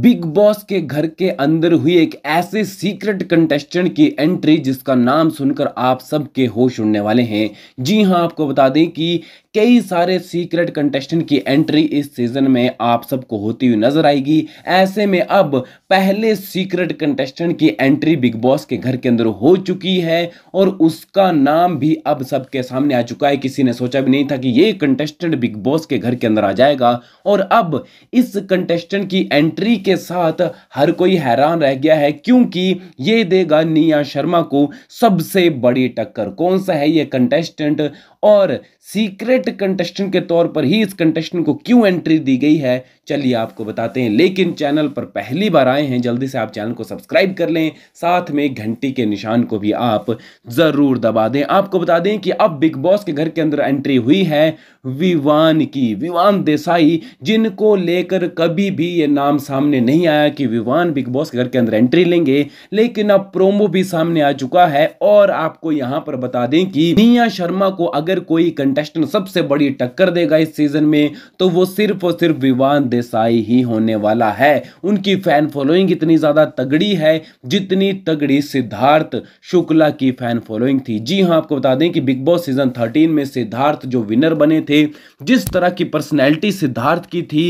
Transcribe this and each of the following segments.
big Boss के घर के अंदर हुई एक ऐसे सीक्रेट कंटेस्टेंट की एंट्री जिसका नाम सुनकर आप सबके होश उड़ने वाले हैं जी हाँ आपको बता दें कि कई सारे सीक्रेट कंटेस्टेंट की एंट्री इस सीजन में आप सबको होती हुई नजर आएगी ऐसे में अब पहले सीक्रेट कंटेस्टेंट की एंट्री बिग बॉस के घर के अंदर हो चुकी है और उसका नाम भी अब सबके सामने आ चुका है किसी ने सोचा भी नहीं था कि ये कंटेस्टेंट बिग बॉस के घर के अंदर आ जाएगा और अब इस कंटेस्टेंट की एंट्री के साथ हर कोई हैरान रह गया है क्योंकि ये देगा निया शर्मा को सबसे बड़ी टक्कर कौन सा है ये कंटेस्टेंट और सीक्रेट कंटेस्टेंट के तौर पर ही इस कंटेस्टेंट को क्यों एंट्री दी गई है चलिए आपको बताते हैं लेकिन चैनल पर पहली बार आए हैं जल्दी से आप चैनल को सब्सक्राइब कर लें साथ में घंटी के निशान को भी आप ज़रूर दबा दें आपको बता दें कि अब बिग बॉस के घर के अंदर एंट्री हुई है विवान की विवान देसाई जिनको लेकर कभी भी ये नाम सामने नहीं आया कि विवान बिग बॉस के घर के अंदर एंट्री लेंगे लेकिन अब प्रोमो भी सामने आ चुका है और आपको यहां पर बता दें कि निया शर्मा को अगर अगर कोई कंटेस्टेंट सबसे बड़ी टक्कर देगा इस सीजन में तो वो सिर्फ और सिर्फ विवान देसाई ही होने वाला है उनकी फैन फॉलोइंग इतनी ज़्यादा तगड़ी है जितनी तगड़ी सिद्धार्थ शुक्ला की फैन फॉलोइंग थी जी हाँ आपको बता दें कि बिग बॉस सीजन थर्टीन में सिद्धार्थ जो विनर बने थे जिस तरह की पर्सनैलिटी सिद्धार्थ की थी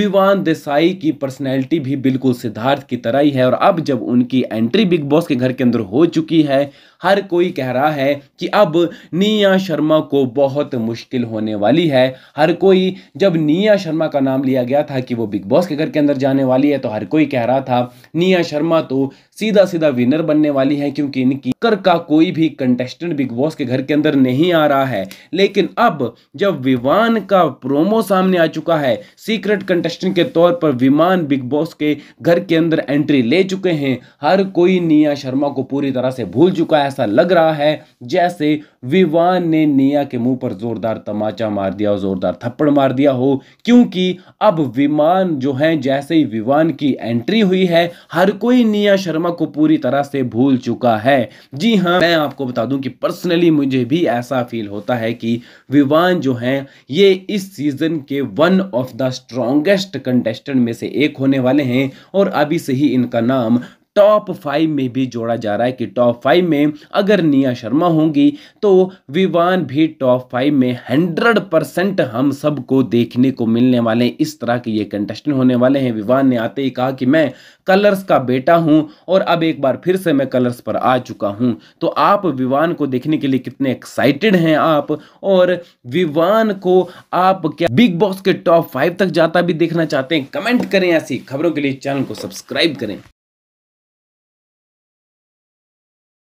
विवान देसाई की पर्सनैलिटी भी बिल्कुल सिद्धार्थ की तरह ही है और अब जब उनकी एंट्री बिग बॉस के घर के अंदर हो चुकी है हर कोई कह रहा है कि अब निया शर्मा को बहुत मुश्किल होने वाली है हर कोई जब निया शर्मा का नाम लिया गया था कि वो बिग बॉस के घर के अंदर जाने वाली है तो हर कोई कह रहा था निया शर्मा तो सीधा सीधा विनर बनने वाली है क्योंकि इनकी कर का कोई भी कंटेस्टेंट बिग बॉस के घर के अंदर नहीं आ रहा है लेकिन अब जब विवान का प्रोमो सामने आ चुका है सीक्रेट कंटेस्टेंट के तौर पर विमान बिग बॉस के घर के अंदर एंट्री ले चुके हैं हर कोई निया शर्मा को पूरी तरह से भूल चुका है ऐसा लग रहा है जैसे विवान ने निया मिया के मुंह पर जोरदार तमाचा मार दिया और जोरदार थप्पड़ मार दिया हो क्योंकि अब विमान जो है जैसे ही विमान की एंट्री हुई है हर कोई निया शर्मा को पूरी तरह से भूल चुका है जी हाँ मैं आपको बता दूं कि पर्सनली मुझे भी ऐसा फील होता है कि विमान जो है ये इस सीजन के one of the strongest contestant में से एक होने वाले हैं और अभी से ही इनका नाम टॉप फाइव में भी जोड़ा जा रहा है कि टॉप फाइव में अगर निया शर्मा होंगी तो विवान भी टॉप फाइव में हंड्रेड परसेंट हम सबको देखने को मिलने वाले हैं इस तरह के ये कंटेस्टेंट होने वाले हैं विवान ने आते ही कहा कि मैं कलर्स का बेटा हूं और अब एक बार फिर से मैं कलर्स पर आ चुका हूं तो आप विवान को देखने के लिए कितने एक्साइटेड हैं आप और विवान को आप क्या बिग बॉस के टॉप फाइव तक जाता भी देखना चाहते हैं कमेंट करें ऐसी खबरों के लिए चैनल को सब्सक्राइब करें